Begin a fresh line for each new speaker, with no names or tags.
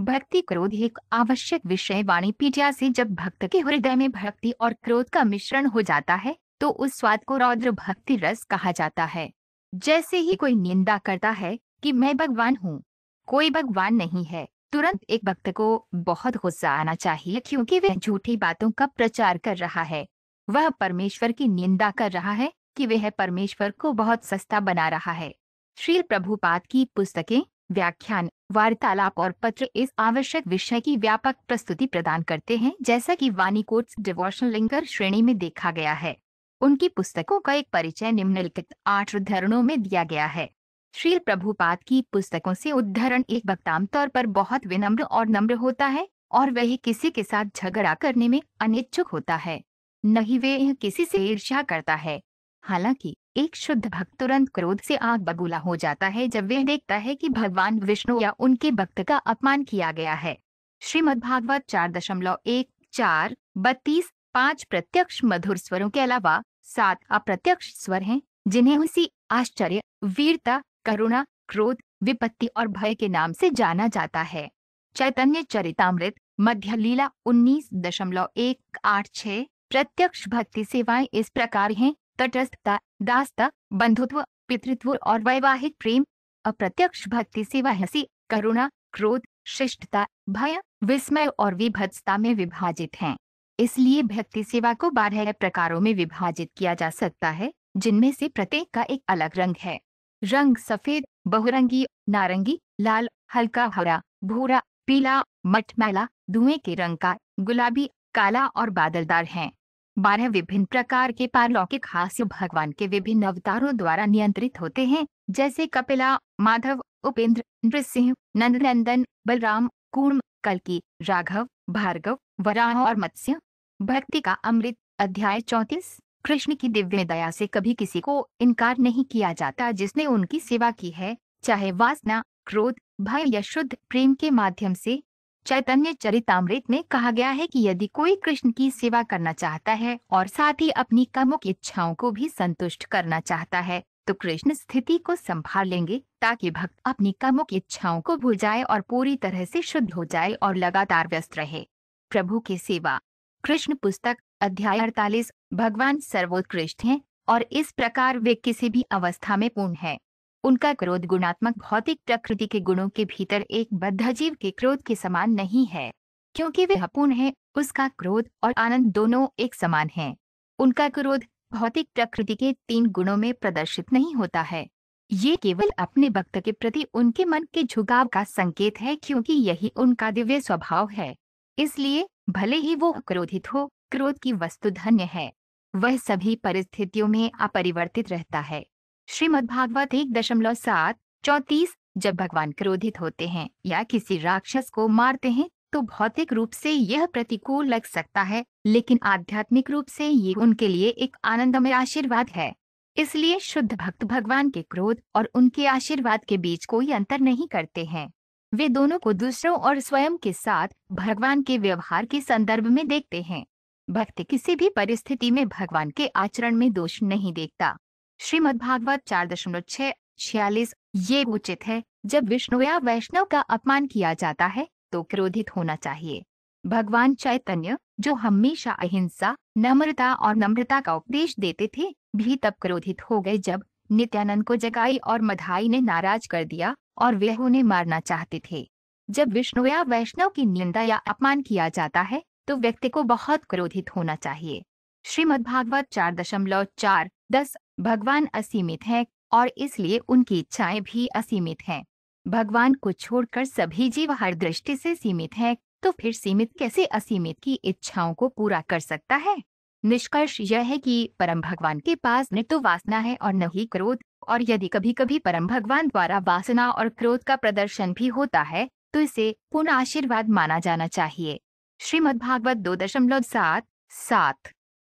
भक्ति क्रोध एक आवश्यक विषय वाणी पीडिया से जब भक्त के हृदय में भक्ति और क्रोध का मिश्रण हो जाता है तो उस स्वाद को रौद्र भक्ति रस कहा जाता है जैसे ही कोई निंदा करता है कि मैं भगवान हूँ कोई भगवान नहीं है तुरंत एक भक्त को बहुत गुस्सा आना चाहिए क्योंकि वह झूठी बातों का प्रचार कर रहा है वह परमेश्वर की निंदा कर रहा है कि वह परमेश्वर को बहुत सस्ता बना रहा है श्री प्रभुपाद की पुस्तकें व्याख्यान वार्तालाप और पत्र इस आवश्यक विषय की व्यापक प्रस्तुति प्रदान करते हैं जैसा कि वानी कोट्स डिवोशनल लिंकर श्रेणी में देखा गया है उनकी पुस्तकों का एक परिचय निम्नलिखित आठ उद्धरणों में दिया गया है श्री प्रभुपाद की पुस्तकों से उद्धरण एक वक्त आमतौर पर बहुत विनम्र और नम्र होता है और वह किसी के साथ झगड़ा करने में अनिच्छुक होता है न ही वे किसी से ईर्ष्या करता है हालांकि एक शुद्ध भक्त तुरंत क्रोध से आग बबूला हो जाता है जब वह देखता है कि भगवान विष्णु या उनके भक्त का अपमान किया गया है श्रीमद भागवत चार दशमलव एक चार बत्तीस पांच प्रत्यक्ष मधुर स्वरों के अलावा सात अप्रत्यक्ष स्वर हैं जिन्हें उसी आश्चर्य वीरता करुणा क्रोध विपत्ति और भय के नाम से जाना जाता है चैतन्य चरितमृत मध्य लीला उन्नीस दशमलव एक आठ छह प्रत्यक्ष भक्ति सेवाएं इस प्रकार हैं तटस्थता दासता बंधुत्व पितृत्व और वैवाहिक प्रेम अप्रत्यक्ष भक्ति सेवा हसी करुणा क्रोध शिष्टता भय विस्मय और विभत्सता में विभाजित हैं इसलिए भक्ति सेवा को बारह प्रकारों में विभाजित किया जा सकता है जिनमें से प्रत्येक का एक अलग रंग है रंग सफेद बहुरंगी नारंगी लाल हल्का हरा भूरा पीला मटमैला धुएं के रंग का गुलाबी काला और बादलदार हैं बारह विभिन्न प्रकार के पारलौकिक हास्य भगवान के विभिन्न अवतारों द्वारा नियंत्रित होते हैं जैसे कपिला माधव उपेंद्र नृसिंह नंदनंदन बलराम कूर्म कल्कि राघव भार्गव वराह और मत्स्य भक्ति का अमृत अध्याय चौतीस कृष्ण की दिव्य दया से कभी किसी को इनकार नहीं किया जाता जिसने उनकी सेवा की है चाहे वासना क्रोध भय या शुद्ध प्रेम के माध्यम से चैतन्य चरितमृत में कहा गया है कि यदि कोई कृष्ण की सेवा करना चाहता है और साथ ही अपनी कमुक इच्छाओं को भी संतुष्ट करना चाहता है तो कृष्ण स्थिति को संभाल लेंगे ताकि भक्त अपनी कमुक इच्छाओं को भूल जाए और पूरी तरह से शुद्ध हो जाए और लगातार व्यस्त रहे प्रभु की सेवा कृष्ण पुस्तक अध्याय अड़तालीस भगवान सर्वोत्कृष्ट हैं और इस प्रकार वे किसी भी अवस्था में पूर्ण है उनका क्रोध गुणात्मक भौतिक प्रकृति के गुणों के भीतर एक बद्ध जीव के क्रोध के समान नहीं है क्योंकि वे अपूर्ण है उसका क्रोध और आनंद दोनों एक समान है उनका क्रोध भौतिक प्रकृति के तीन गुणों में प्रदर्शित नहीं होता है ये केवल अपने भक्त के प्रति उनके मन के झुकाव का संकेत है क्योंकि यही उनका दिव्य स्वभाव है इसलिए भले ही वो क्रोधित हो क्रोध की वस्तु धन्य है वह सभी परिस्थितियों में अपरिवर्तित रहता है श्रीमद्भागवत एक दशमलव सात चौतीस जब भगवान क्रोधित होते हैं या किसी राक्षस को मारते हैं तो भौतिक रूप से यह प्रतिकूल लग सकता है लेकिन आध्यात्मिक रूप से ये उनके लिए एक आनंदमय आशीर्वाद है इसलिए शुद्ध भक्त भगवान के क्रोध और उनके आशीर्वाद के बीच कोई अंतर नहीं करते हैं वे दोनों को दूसरों और स्वयं के साथ भगवान के व्यवहार के संदर्भ में देखते हैं भक्त किसी भी परिस्थिति में भगवान के आचरण में दोष नहीं देखता भागवत चार दशमलव छह छियालीस ये उचित है जब विष्णु या वैष्णव का अपमान किया जाता है तो क्रोधित होना चाहिए भगवान चैतन्य जो हमेशा अहिंसा नम्रता और नम्रता का उपदेश देते थे भी तब क्रोधित हो गए जब नित्यानंद को जगाई और मधाई ने नाराज कर दिया और वे उन्हें मारना चाहते थे जब विष्णु या वैष्णव की निंदा या अपमान किया जाता है तो व्यक्ति को बहुत क्रोधित होना चाहिए भागवत चार दशमलव चार दस भगवान असीमित हैं और इसलिए उनकी इच्छाएं भी असीमित हैं भगवान को छोड़कर सभी जीव हर दृष्टि से सीमित हैं तो फिर सीमित कैसे असीमित की इच्छाओं को पूरा कर सकता है निष्कर्ष यह है कि परम भगवान के पास न तो वासना है और न ही क्रोध और यदि कभी कभी परम भगवान द्वारा वासना और क्रोध का प्रदर्शन भी होता है तो इसे पूर्ण आशीर्वाद माना जाना चाहिए भागवत दो दशमलव सात सात